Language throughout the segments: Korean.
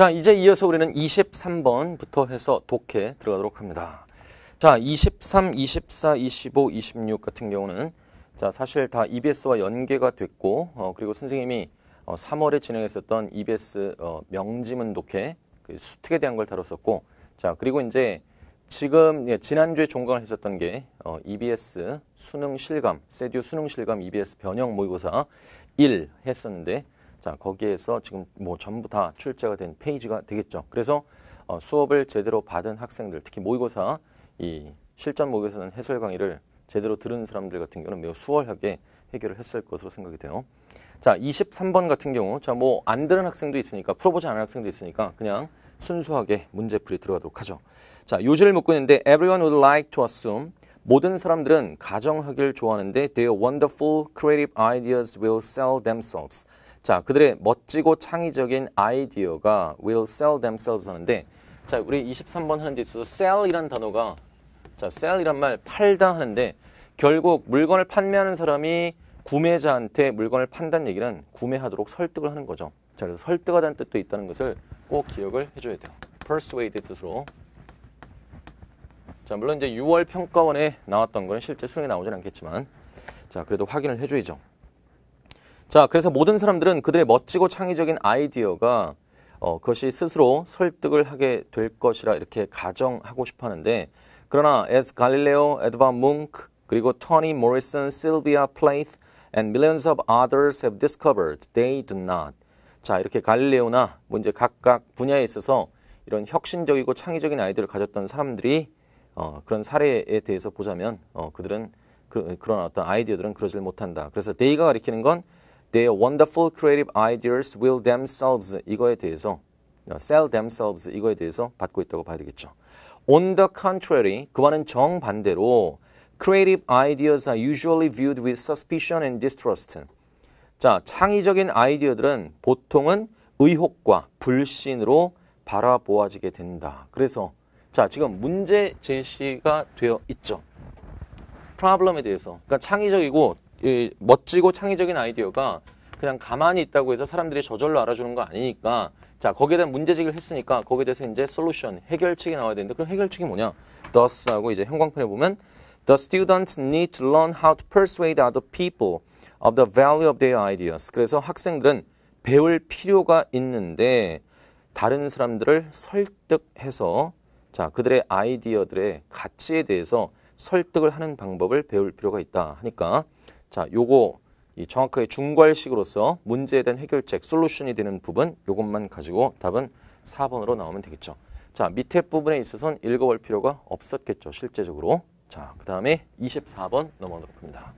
자, 이제 이어서 우리는 23번부터 해서 독해 들어가도록 합니다. 자, 23, 24, 25, 26 같은 경우는 자, 사실 다 EBS와 연계가 됐고, 어, 그리고 선생님이 어, 3월에 진행했었던 EBS 어, 명지문 독해, 그 수특에 대한 걸 다뤘었고, 자, 그리고 이제 지금 예, 지난주에 종강을 했었던 게 어, EBS 수능 실감, 세듀 수능 실감 EBS 변형 모의고사 1 했었는데 자, 거기에서 지금 뭐 전부 다 출제가 된 페이지가 되겠죠. 그래서 어, 수업을 제대로 받은 학생들, 특히 모의고사 이 실전 모의고사는 해설 강의를 제대로 들은 사람들 같은 경우는 매우 수월하게 해결을 했을 것으로 생각이 돼요. 자, 23번 같은 경우, 자, 뭐 안 들은 학생도 있으니까 풀어보지 않은 학생도 있으니까 그냥 순수하게 문제풀이 들어가도록 하죠. 자, 요지를 묻고 있는데 everyone would like to assume 모든 사람들은 가정하길 좋아하는데 their wonderful creative ideas will sell themselves. 자, 그들의 멋지고 창의적인 아이디어가 will sell themselves 하는데, 자, 우리 23번 하는 데 있어서 sell이란 단어가, 자, sell이란 말 팔다 하는데, 결국 물건을 판매하는 사람이 구매자한테 물건을 판다는 얘기는 구매하도록 설득을 하는 거죠. 자, 그래서 설득하다는 뜻도 있다는 것을 꼭 기억을 해줘야 돼요. persuade의 뜻으로. 자, 물론 이제 6월 평가원에 나왔던 거는 실제 수능에 나오지는 않겠지만, 자, 그래도 확인을 해줘야죠. 자, 그래서 모든 사람들은 그들의 멋지고 창의적인 아이디어가 어, 그것이 스스로 설득을 하게 될 것이라 이렇게 가정하고 싶어 하는데 그러나 에스 갈릴레오, 에드바 뭉크, 그리고 토니 모리슨, 실비아 플레이트 and millions of others have discovered they do not. 자, 이렇게 갈릴레오나 뭐 이제 각각 분야에 있어서 이런 혁신적이고 창의적인 아이디어를 가졌던 사람들이 어, 그런 사례에 대해서 보자면 어, 그들은 그, 그런 어떤 아이디어들은 그러질 못한다. 그래서 데이가 가리키는 건 Their wonderful creative ideas will themselves 이거에 대해서 sell themselves 이거에 대해서 받고 있다고 봐야 되겠죠. On the contrary, 그와는 정반대로 creative ideas are usually viewed with suspicion and distrust. 자, 창의적인 아이디어들은 보통은 의혹과 불신으로 바라보아지게 된다. 그래서 자, 지금 문제 제시가 되어 있죠. problem에 대해서. 그러니까 창의적이고 이 멋지고 창의적인 아이디어가 그냥 가만히 있다고 해서 사람들이 저절로 알아주는 거 아니니까 자 거기에 대한 문제 제기를 했으니까 거기에 대해서 이제 솔루션 해결책이 나와야 되는데 그럼 해결책이 뭐냐? Thus 하고 이제 형광펜에 보면 The students need to learn how to persuade other people of the value of their ideas. 그래서 학생들은 배울 필요가 있는데 다른 사람들을 설득해서 자 그들의 아이디어들의 가치에 대해서 설득을 하는 방법을 배울 필요가 있다 하니까 자, 요거 이 정확하게 중괄식으로서 문제에 대한 해결책, 솔루션이 되는 부분 요것만 가지고 답은 4번으로 나오면 되겠죠. 자, 밑에 부분에 있어서는 읽어볼 필요가 없었겠죠, 실제적으로. 자, 그 다음에 24번 넘어가도록 합니다.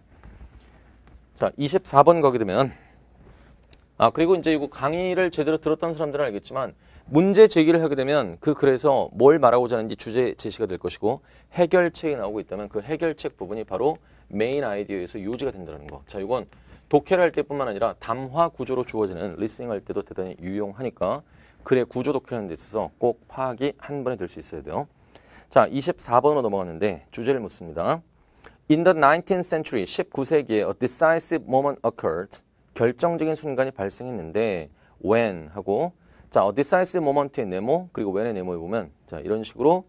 자, 24번 거기 되면 아, 그리고 이제 이거 강의를 제대로 들었던 사람들은 알겠지만 문제 제기를 하게 되면 그 글에서 뭘 말하고자 하는지 주제 제시가 될 것이고 해결책이 나오고 있다면 그 해결책 부분이 바로 메인 아이디어에서 요지가 된다는 거. 자, 이건 독해를 할 때뿐만 아니라 담화 구조로 주어지는 리스닝 할 때도 대단히 유용하니까 글의 구조 독해하는 데 있어서 꼭 파악이 한 번에 될 수 있어야 돼요. 자, 24번으로 넘어갔는데 주제를 묻습니다. In the 19th century, 19세기에 a decisive moment occurred. 결정적인 순간이 발생했는데 when 하고 자, 어 디사이스 모먼트의 네모 그리고 웬의 네모에 보면 자, 이런 식으로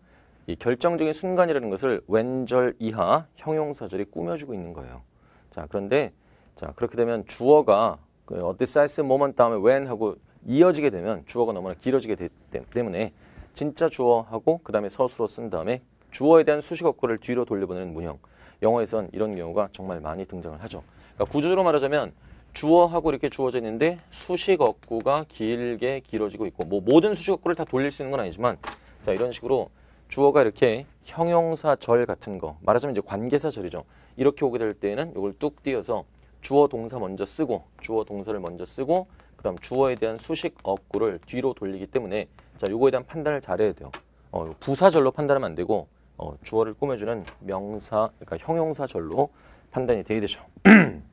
이 결정적인 순간이라는 것을 웬절 이하 형용사절이 꾸며주고 있는 거예요. 자, 그런데 자, 그렇게 되면 주어가 그 어디 사이스 모먼트 다음에 w 하고 이어지게 되면 주어가 너무나 길어지게 되기 때문에 진짜 주어하고 그다음에 서술어 쓴 다음에 주어에 대한 수식 어구를 뒤로 돌려보내는 문형. 영어에선 이런 경우가 정말 많이 등장을 하죠. 그러니까 구조로 적으 말하자면 주어하고 이렇게 주어져 있는데 수식어구가 길게 길어지고 있고 뭐 모든 수식어구를 다 돌릴 수 있는 건 아니지만 자 이런 식으로 주어가 이렇게 형용사절 같은 거 말하자면 이제 관계사절이죠 이렇게 오게 될 때에는 이걸 뚝 띄어서 주어 동사 먼저 쓰고 주어 동사를 먼저 쓰고 그다음 주어에 대한 수식 어구를 뒤로 돌리기 때문에 자 요거에 대한 판단을 잘해야 돼요 어, 부사절로 판단하면 안 되고 어, 주어를 꾸며주는 명사 그러니까 형용사절로 판단이 돼야 되죠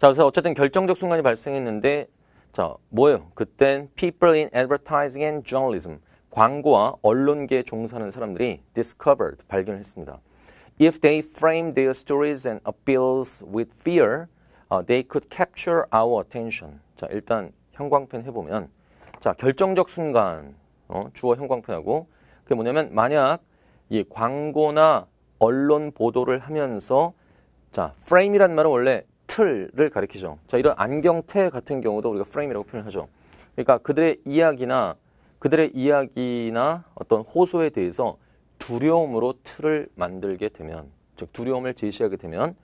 자, 그래서 어쨌든 결정적 순간이 발생했는데, 자, 뭐예요? 그땐 people in advertising and journalism, 광고와 언론계에 종사하는 사람들이 discovered, 발견했습니다. If they frame their stories and appeals with fear, uh, they could capture our attention. 자, 일단 형광펜 해보면, 자, 결정적 순간, 어, 주어 형광펜하고, 그게 뭐냐면, 만약 이 광고나 언론 보도를 하면서, 자, frame이란 말은 원래 틀을 가리키죠. 자, 이런 안경테 같은 경우도 우리가 프레임이라고 표현하죠. 그러니까 그들의 이야기나 그들의 이야기나 어떤 호소에 대해서 두려움으로 틀을 만들게 되면, 즉 두려움을 제시하게 되면,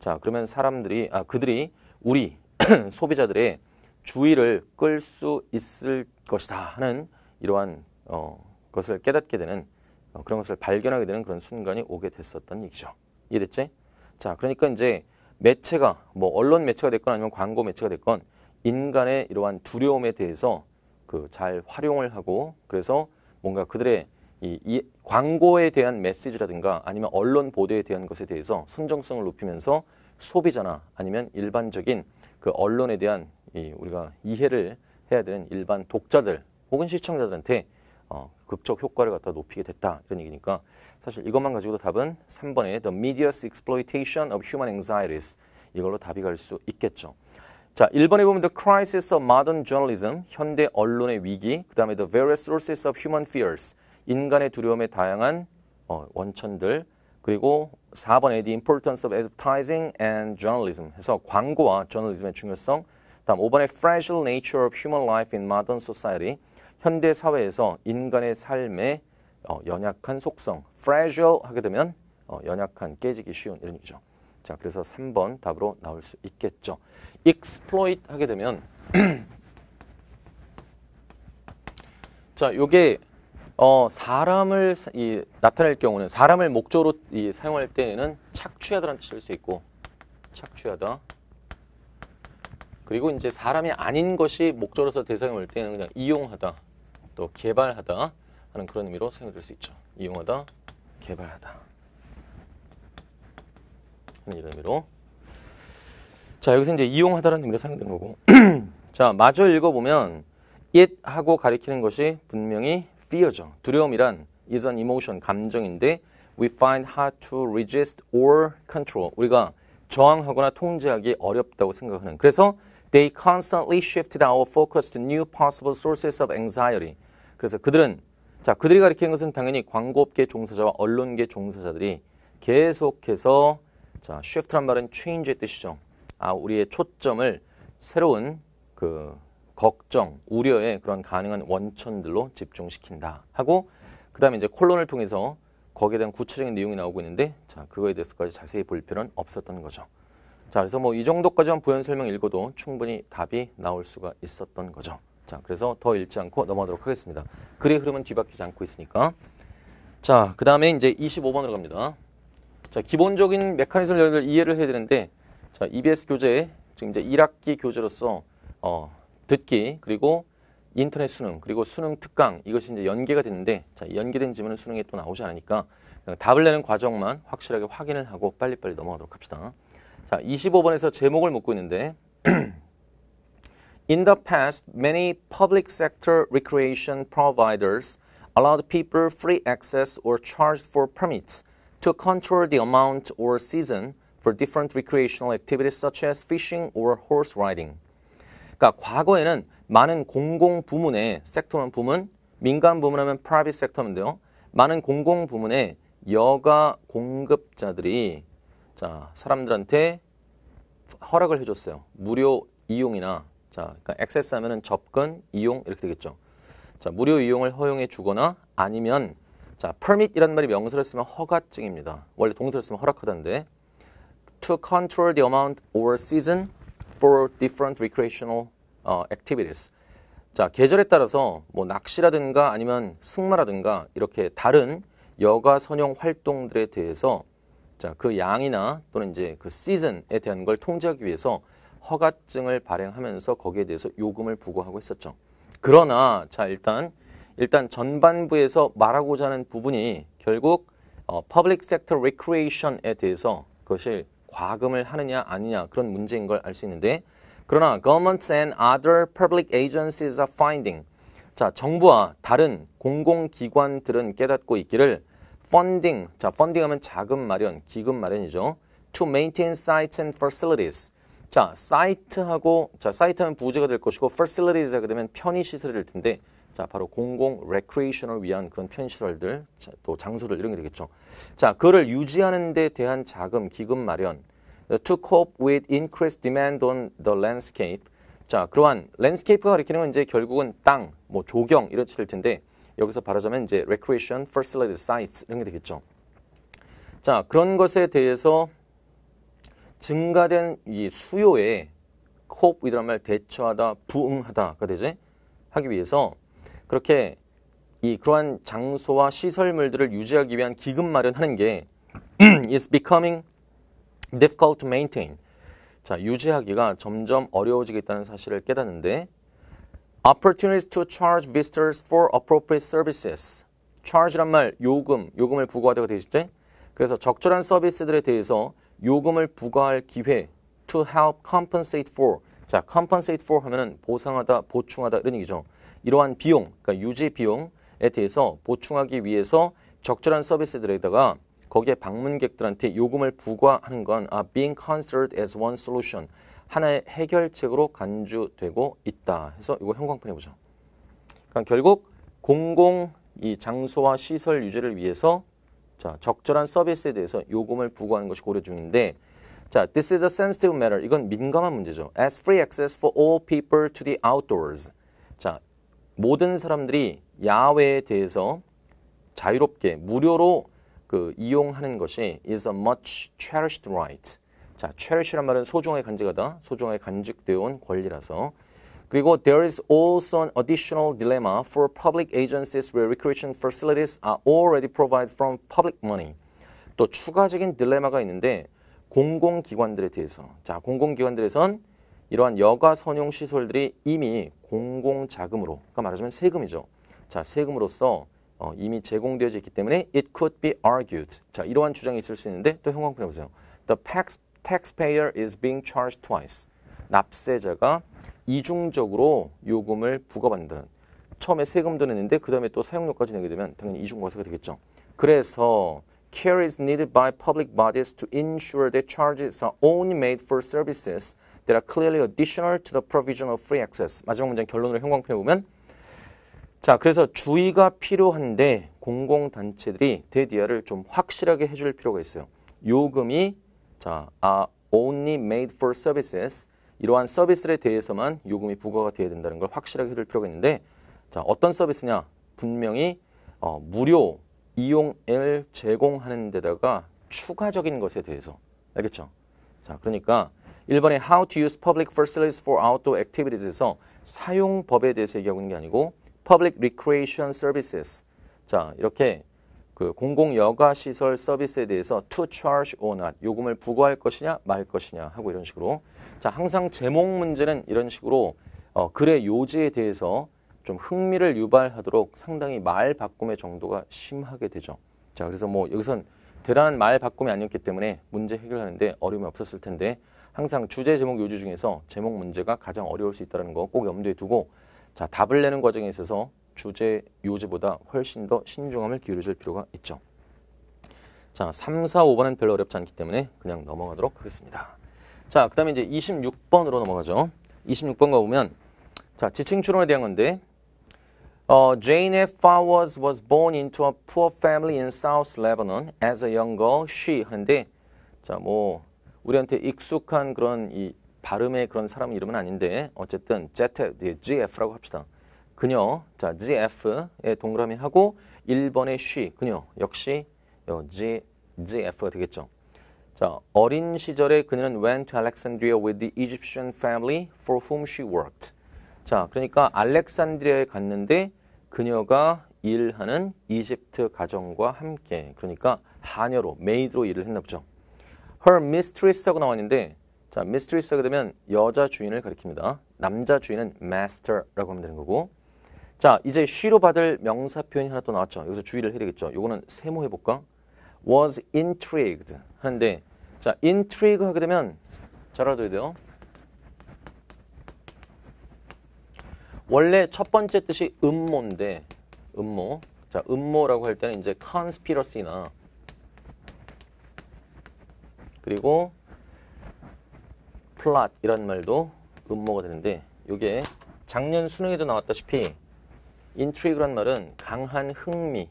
자, 그러면 사람들이 아 그들이 우리 소비자들의 주의를 끌 수 있을 것이다 하는 이러한 어, 것을 깨닫게 되는 어, 그런 것을 발견하게 되는 그런 순간이 오게 됐었던 얘기죠. 이해됐지? 자, 그러니까 이제 매체가 뭐 언론 매체가 됐건 아니면 광고 매체가 됐건 인간의 이러한 두려움에 대해서 그 잘 활용을 하고 그래서 뭔가 그들의 이, 이 광고에 대한 메시지라든가 아니면 언론 보도에 대한 것에 대해서 선정성을 높이면서 소비자나 아니면 일반적인 그 언론에 대한 이 우리가 이해를 해야 되는 일반 독자들 혹은 시청자들한테 어, 극적 효과를 갖다 높이게 됐다 이런 얘기니까 사실 이것만 가지고도 답은 3번의 The Media's Exploitation of Human Anxieties 이걸로 답이 갈 수 있겠죠. 자, 1번에 보면 The Crisis of Modern Journalism 현대 언론의 위기 그 다음에 The Various Sources of Human Fears 인간의 두려움의 다양한 어, 원천들 그리고 4번에 The Importance of Advertising and Journalism 해서 광고와 저널리즘의 중요성 다음 5번에 Fragile Nature of Human Life in Modern Society 현대 사회에서 인간의 삶의 어, 연약한 속성, fragile 하게 되면 어, 연약한 깨지기 쉬운 이런 얘기죠. 자, 그래서 3번 답으로 나올 수 있겠죠. exploit 하게 되면 자, 요게 어, 사람을 이, 나타낼 경우는 사람을 목적으로 이, 사용할 때에는 착취하다라는 뜻일수 있고 착취하다 그리고 이제 사람이 아닌 것이 목적으로서 대상이 올 때는 그냥 이용하다 또 개발하다 하는 그런 의미로 사용될 수 있죠. 이용하다, 개발하다 하는 이런 의미로 자 여기서 이제 이용하다라는 의미로 사용된 거고 자 마저 읽어보면 it 하고 가리키는 것이 분명히 fear죠. 두려움이란 is an emotion, 감정인데 we find hard to resist or control. 우리가 저항하거나 통제하기 어렵다고 생각하는. 그래서 they constantly shifted our focus to new possible sources of anxiety. 그래서 그들은 자 그들이 가리키는 것은 당연히 광고업계 종사자와 언론계 종사자들이 계속해서 자 쉬프트란 말은 체인지의 뜻이죠. 아 우리의 초점을 새로운 그 걱정, 우려의 그런 가능한 원천들로 집중시킨다 하고 그다음에 이제 콜론을 통해서 거기에 대한 구체적인 내용이 나오고 있는데 자 그거에 대해서까지 자세히 볼 필요는 없었던 거죠. 자 그래서 뭐 이 정도까지만 부연 설명 읽어도 충분히 답이 나올 수가 있었던 거죠. 자, 그래서 더 읽지 않고 넘어가도록 하겠습니다. 글의 흐름은 뒤바뀌지 않고 있으니까. 자, 그 다음에 이제 25번으로 갑니다. 자, 기본적인 메커니즘을 이해를 해야 되는데, 자, EBS 교재, 지금 이제 1학기 교재로서, 어, 듣기, 그리고 인터넷 수능, 그리고 수능 특강, 이것이 이제 연계가 됐는데, 자, 연계된 지문은 수능에 또 나오지 않으니까, 답을 내는 과정만 확실하게 확인을 하고 빨리빨리 넘어가도록 합시다. 자, 25번에서 제목을 묻고 있는데, In the past, many public sector recreation providers allowed people free access or charged for permits to control the amount or season for different recreational activities such as fishing or horse riding. 그러니까 과거에는 많은 공공 부문에 섹터는 부문, 민간 부문하면 private sector인데요. 많은 공공 부문에 여가 공급자들이 자 사람들한테 허락을 해줬어요. 무료 이용이나 자, 그러니까 액세스 하면은 접근, 이용 이렇게 되겠죠. 자, 무료 이용을 허용해 주거나 아니면 자, p e r m i t 이라 말이 명사를 쓰면 허가증입니다. 원래 동사를 쓰면 허락하던데 to control the amount or season for different recreational uh, activities. 자, 계절에 따라서 뭐 낚시라든가 아니면 승마라든가 이렇게 다른 여가 선용 활동들에 대해서 자, 그 양이나 또는 이제 그 시즌에 대한 걸 통제하기 위해서 허가증을 발행하면서 거기에 대해서 요금을 부과하고 했었죠. 그러나 자 일단 일단 전반부에서 말하고자 하는 부분이 결국 어, public sector recreation에 대해서 그것이 과금을 하느냐 아니냐 그런 문제인 걸 알 수 있는데 그러나 governments and other public agencies are finding 자 정부와 다른 공공기관들은 깨닫고 있기를 funding 자 funding 하면 자금 마련 기금 마련이죠 to maintain sites and facilities 자, 사이트하고 자, 사이트하면 부재가될 것이고 facilities가 되면 편의 시설이 될 텐데 자, 바로 공공 레크레이션을 위한 그런 편의 시설들, 자, 또 장소들 이런 게 되겠죠. 자, 그를 유지하는 데 대한 자금, 기금 마련 to cope with increased demand on the landscape. 자, 그러한 랜스케이프가 가리키는 건 이제 결국은 땅, 뭐 조경 이런 뜻일 텐데 여기서 바라자면 이제 recreation facility sites 이런 게 되겠죠. 자, 그런 것에 대해서 증가된 이 수요에 코업이란 말 대처하다, 부응하다가 되지 하기 위해서 그렇게 이 그러한 장소와 시설물들을 유지하기 위한 기금 마련하는 게 is becoming difficult to maintain. 자, 유지하기가 점점 어려워지겠다는 사실을 깨닫는데 opportunities to charge visitors for appropriate services. charge란 말 요금, 요금을 부과하다가 되실 때 그래서 적절한 서비스들에 대해서 요금을 부과할 기회 to help compensate for 자 compensate for 하면은 보상하다 보충하다 이런 얘기죠 이러한 비용 그러니까 유지 비용에 대해서 보충하기 위해서 적절한 서비스들에다가 거기에 방문객들한테 요금을 부과하는 건 아, being considered as one solution 하나의 해결책으로 간주되고 있다 해서 이거 형광펜 해보죠 그러니까 결국 공공 이 장소와 시설 유지를 위해서 자, 적절한 서비스에 대해서 요금을 부과하는 것이 고려 중인데 자, this is a sensitive matter. 이건 민감한 문제죠. As free access for all people to the outdoors. 자, 모든 사람들이 야외에 대해서 자유롭게 무료로 그 이용하는 것이 is a much cherished right. 자, cherish란 말은 소중하게 간직하다, 소중하게 간직되어 온 권리라서 그리고 there is also an additional dilemma for public agencies where recreation facilities are already provided from public money. 또 추가적인 딜레마가 있는데 공공기관들에 대해서 자 공공기관들에선 이러한 여가 선용 시설들이 이미 공공 자금으로 그러니까 말하자면 세금이죠. 자 세금으로서 어, 이미 제공되어져 있기 때문에 it could be argued. 자 이러한 주장이 있을 수 있는데 또 형광펜 보세요. The taxpayer is being charged twice. 납세자가 이중적으로 요금을 부과받는 다는 처음에 세금도 냈는데그 다음에 또 사용료까지 내게 되면 당연히 이중과세가 되겠죠. 그래서 care is needed by public bodies to ensure that charges are only made for services that are clearly additional to the provision of free access. 마지막 문장 결론으로 형광펜에 보면 자 그래서 주의가 필요한데 공공단체들이 대디아를 좀 확실하게 해줄 필요가 있어요. 요금이 자 are only made for services 이러한 서비스에 대해서만 요금이 부과가 돼야 된다는 걸 확실하게 해줄 필요가 있는데 자 어떤 서비스냐 분명히 어, 무료 이용을 제공하는 데다가 추가적인 것에 대해서 알겠죠? 자 그러니까 1번에 How to use public facilities for outdoor activities에서 사용법에 대해서 얘기하고 있는 게 아니고 Public Recreation Services 자 이렇게 그 공공 여가 시설 서비스에 대해서 to charge or not 요금을 부과할 것이냐 말 것이냐 하고 이런 식으로 자, 항상 제목 문제는 이런 식으로 어, 글의 요지에 대해서 좀 흥미를 유발하도록 상당히 말 바꿈의 정도가 심하게 되죠. 자, 그래서 뭐 여기선 대단한 말 바꿈이 아니었기 때문에 문제 해결하는데 어려움이 없었을 텐데 항상 주제 제목 요지 중에서 제목 문제가 가장 어려울 수 있다는 거 꼭 염두에 두고 자, 답을 내는 과정에 있어서 주제 요지보다 훨씬 더 신중함을 기울여줄 필요가 있죠. 자, 3, 4, 5번은 별로 어렵지 않기 때문에 그냥 넘어가도록 하겠습니다. 자, 그 다음에 이제 26번으로 넘어가죠. 26번가 보면, 자, 지칭 추론에 대한 건데, 어, Jane F. Fowers was born into a poor family in South Lebanon as a young girl. She 하는데, 자, 뭐, 우리한테 익숙한 그런 이 발음의 그런 사람 이름은 아닌데, 어쨌든, Z, 예, GF라고 합시다. 그녀, 자, g f 에 동그라미 하고, 1번의 she, 그녀, 역시, 요, 어, G, GF가 되겠죠. 자, 어린 시절에 그녀는 went to Alexandria with the Egyptian family for whom she worked. 자, 그러니까 알렉산드리아에 갔는데 그녀가 일하는 이집트 가정과 함께 그러니까 하녀로 메이드로 일을 했나 보죠. her mistress하고 나왔는데 자, mistress하게 되면 여자 주인을 가리킵니다. 남자 주인은 master라고 하면 되는 거고. 자, 이제 she로 받을 명사 표현이 하나 또 나왔죠. 여기서 주의를 해야 되겠죠. 요거는 세모해 볼까? was intrigued 하는데 자, intrigue 하게 되면 잘 알아둬야 돼요. 원래 첫 번째 뜻이 음모인데 음모. 자, 음모라고 할 때는 이제 conspiracy나 그리고 plot 이런 말도 음모가 되는데 이게 작년 수능에도 나왔다시피 intrigue란 말은 강한 흥미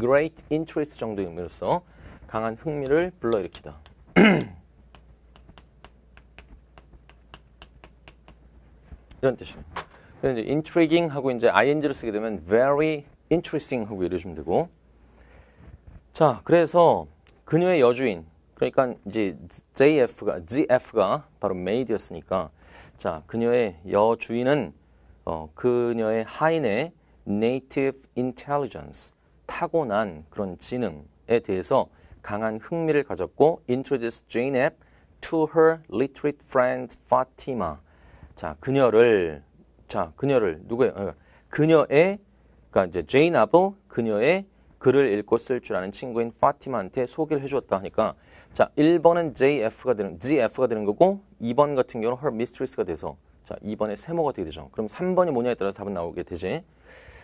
great interest 정도의 의미로서 강한 흥미를 불러일으키다. 이런 뜻이에요. 그래서 이제 intriguing 하고 이제 ing를 쓰게 되면 very interesting 하고 이러시면 되고. 자, 그래서 그녀의 여주인, 그러니까 이제 JF가, z f 가 바로 메이드였으니까, 자, 그녀의 여주인은 어, 그녀의 하인의 native intelligence, 타고난 그런 지능에 대해서 강한 흥미를 가졌고 introduced Zeynep to her literate friend Fatima. 자, 그녀를 자, 그녀를 누구요 어, 그녀의 그러니까 이제 제인압을 그녀의 글을 읽고 쓸 줄 아는 친구인 파티마한테 소개를 해주었다 하니까 자 1번은 JF가 되는 GF가 되는 거고 2번 같은 경우는 her mistress가 돼서 자2번에 세모가 되게 되죠. 그럼 3번이 뭐냐에 따라서 답은 나오게 되지.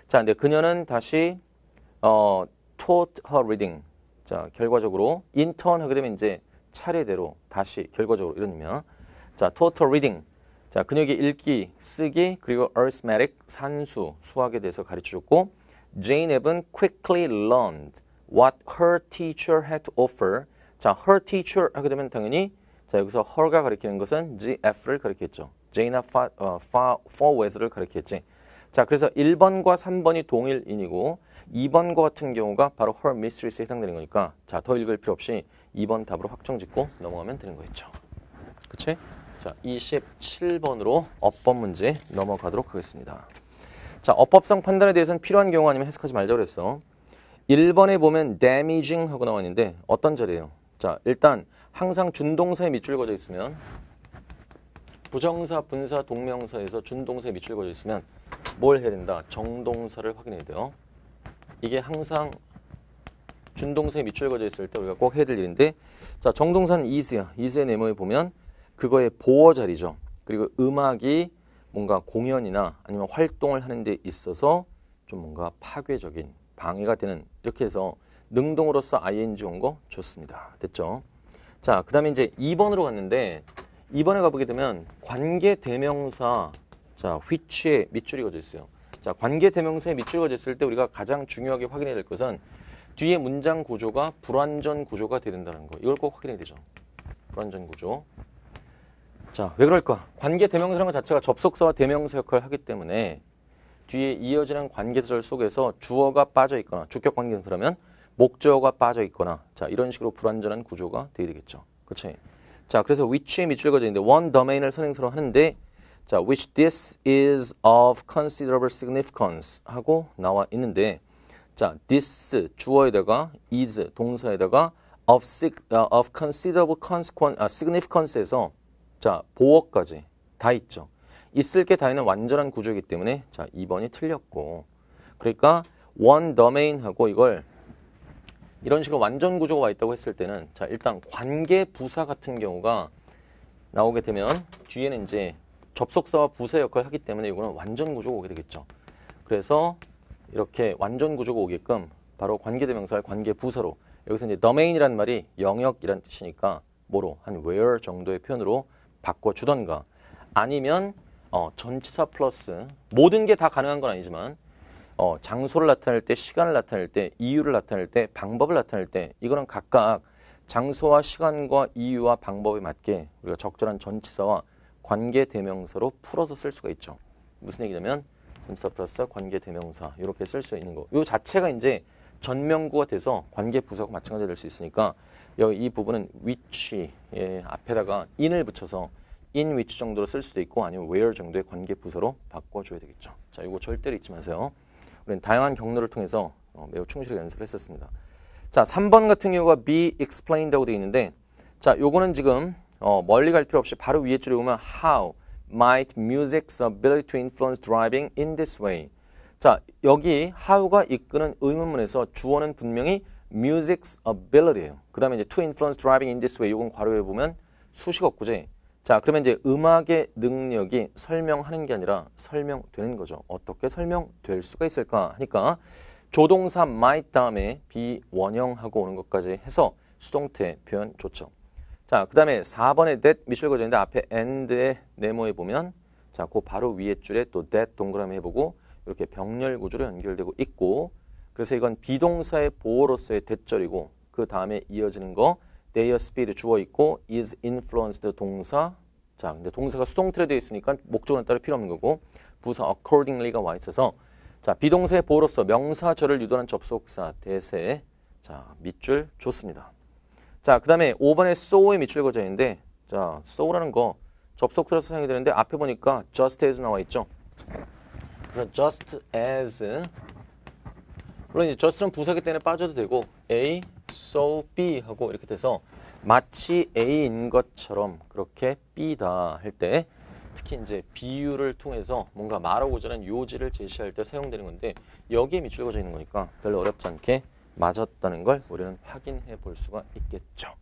자 근데 그녀는 다시 어, taught her reading. 자, 결과적으로 인턴 하게 되면 이제 차례대로 다시 결과적으로 이런 의미야. 자, taught her reading. 자, 그녀에게 읽기, 쓰기, 그리고 arithmetic, 산수, 수학에 대해서 가르쳐 줬고 Jane Evan quickly learned what her teacher had to offer. 자, her teacher 하게 되면 당연히 자, 여기서 her가 가리키는 것은 GF를 가리켰죠. Jane나 for, 어, for, for was를 가리켰지. 자, 그래서 1번과 3번이 동일인이고 2번과 같은 경우가 바로 Her Mistress에 해당되는 거니까 자, 더 읽을 필요 없이 2번 답으로 확정 짓고 넘어가면 되는 거겠죠. 그치? 자, 27번으로 어법 문제 넘어가도록 하겠습니다. 자, 어법성 판단에 대해서는 필요한 경우 아니면 해석하지 말자고 그랬어. 1번에 보면 damaging 하고 나왔는데 어떤 자리예요? 자, 일단 항상 준동사에 밑줄 그어져 있으면 부정사, 분사, 동명사에서 준동사에 밑줄 그어져 있으면 뭘 해야 된다? 정동사를 확인해야 돼요. 이게 항상 준동선이 밑줄 그어져 있을 때 우리가 꼭 해야 될 일인데 자 정동산 이즈야 이즈의 네모에 보면 그거의 보어 자리죠. 그리고 음악이 뭔가 공연이나 아니면 활동을 하는 데 있어서 좀 뭔가 파괴적인 방해가 되는 이렇게 해서 능동으로서 ing 온 거 좋습니다. 됐죠? 자, 그 다음에 이제 2번으로 갔는데 2번에 가보게 되면 관계 대명사 자, 휘 h i 의 밑줄이 그어져 있어요. 자, 관계 대명사에 밑줄을 졌을 때 우리가 가장 중요하게 확인해야 될 것은 뒤에 문장 구조가 불완전 구조가 되는다는 거. 이걸 꼭 확인해야 되죠. 불완전 구조. 자, 왜 그럴까? 관계 대명사라는 것 자체가 접속사와 대명사 역할을 하기 때문에 뒤에 이어지는 관계절 속에서 주어가 빠져 있거나 주격 관계절이라면 목적어가 빠져 있거나 자 이런 식으로 불완전한 구조가 되야 되겠죠. 그렇지? 자 그래서 위치에 밑줄 그어져 있는데 원 더메인을 선행서로 하는데 자, which this is of considerable significance 하고 나와 있는데 자, this 주어에다가 is 동사에다가 of, 아, of considerable consequence, 아, significance에서 자, 보어까지 다 있죠. 있을 게 다 있는 완전한 구조이기 때문에 자, 2번이 틀렸고 그러니까 one domain하고 이걸 이런 식으로 완전 구조가 와 있다고 했을 때는 자, 일단 관계 부사 같은 경우가 나오게 되면 뒤에는 이제 접속사와 부사 역할을 하기 때문에 이거는 완전 구조가 오게 되겠죠. 그래서 이렇게 완전 구조가 오게끔 바로 관계대명사를 관계부사로 여기서 이제 domain이란 말이 영역이란 뜻이니까 뭐로 한 where 정도의 표현으로 바꿔주던가 아니면 어, 전치사 플러스 모든 게 다 가능한 건 아니지만 어, 장소를 나타낼 때 시간을 나타낼 때 이유를 나타낼 때 방법을 나타낼 때 이거는 각각 장소와 시간과 이유와 방법에 맞게 우리가 적절한 전치사와 관계 대명사로 풀어서 쓸 수가 있죠. 무슨 얘기냐면 전치사 플러스 관계 대명사 이렇게 쓸 수 있는 거. 이 자체가 이제 전명구가 돼서 관계 부사고 마찬가지 될 수 있으니까 여기 이 부분은 위치 예, 앞에다가 in을 붙여서 in which 정도로 쓸 수도 있고 아니면 where 정도의 관계 부서로 바꿔줘야 되겠죠. 자, 이거 절대로 잊지 마세요. 우리는 다양한 경로를 통해서 어, 매우 충실히 연습을 했었습니다. 자, 3번 같은 경우가 be explained라고 되어 있는데 자, 요거는 지금 어, 멀리 갈 필요 없이 바로 위에 줄에 보면 how might music's ability to influence driving in this way. 자, 여기 how가 이끄는 의문문에서 주어는 분명히 music's ability예요. 그다음에 이제 to influence driving in this way 이건 괄호에 보면 수식어 구제. 자, 그러면 이제 음악의 능력이 설명하는 게 아니라 설명되는 거죠. 어떻게 설명될 수가 있을까 하니까 조동사 might 다음에 비원형하고 오는 것까지 해서 수동태 표현 좋죠. 자, 그 다음에 4번에 that 밑줄 그어졌데 앞에 and의 네모에 보면 자, 그 바로 위에 줄에 또 that 동그라미 해보고 이렇게 병렬 구조로 연결되고 있고 그래서 이건 비동사의 보호로서의 대절이고 그 다음에 이어지는 거 their speed 주어 있고 is influenced 동사 자, 근데 동사가 수동태로 되어 있으니까 목적어는 따로 필요 없는 거고 부사 accordingly가 와 있어서 자, 비동사의 보호로서 명사절을 유도하는 접속사 대세 자, 밑줄 좋습니다. 자, 그 다음에 5번에 so의 밑줄 그어져 있는데, 자, so라는 거 접속들어서 사용이 되는데, 앞에 보니까 just as 나와 있죠? 그래서 just as. 물론 이제 just는 부사기 때문에 빠져도 되고, A, so, B 하고 이렇게 돼서 마치 A인 것처럼 그렇게 B다 할 때, 특히 이제 비유를 통해서 뭔가 말하고자 하는 요지를 제시할 때 사용되는 건데, 여기에 미출 그어져 있는 거니까 별로 어렵지 않게 맞았다는 걸 우리는 확인해 볼 수가 있겠죠.